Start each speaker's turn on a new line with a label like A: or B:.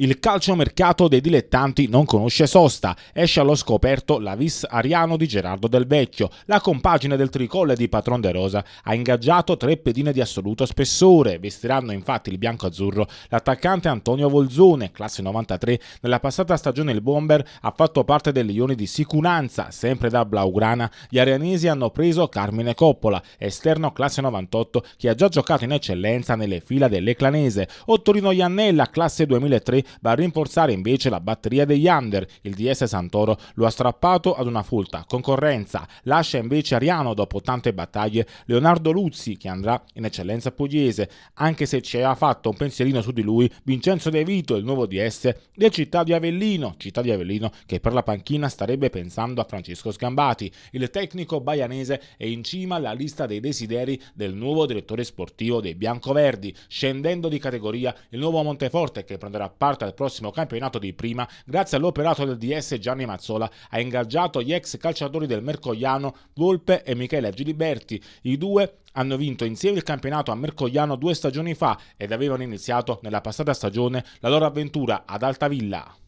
A: Il calciomercato dei dilettanti non conosce sosta. Esce allo scoperto la vis Ariano di Gerardo Del Vecchio. La compagine del tricolle di Patron De Rosa ha ingaggiato tre pedine di assoluto spessore. Vestiranno infatti il bianco-azzurro l'attaccante Antonio Volzone, classe 93. Nella passata stagione il bomber ha fatto parte del Lione di Sicunanza. Sempre da Blaugrana gli arianesi hanno preso Carmine Coppola, esterno classe 98 che ha già giocato in eccellenza nelle fila dell'Eclanese. Torino Iannella, classe 2003, va a rinforzare invece la batteria degli under. Il DS Santoro lo ha strappato ad una folta concorrenza. Lascia invece Ariano dopo tante battaglie Leonardo Luzzi che andrà in eccellenza pugliese. Anche se ci ha fatto un pensierino su di lui Vincenzo De Vito, il nuovo DS del Città di Avellino. Città di Avellino che per la panchina starebbe pensando a Francesco Sgambati. Il tecnico baianese è in cima alla lista dei desideri del nuovo direttore sportivo dei Biancoverdi. Scendendo di categoria il nuovo Monteforte che prenderà parte porta al prossimo campionato di prima grazie all'operato del DS Gianni Mazzola, ha ingaggiato gli ex calciatori del Mercogliano Volpe e Michele Giliberti. I due hanno vinto insieme il campionato a Mercogliano due stagioni fa ed avevano iniziato nella passata stagione la loro avventura ad Altavilla.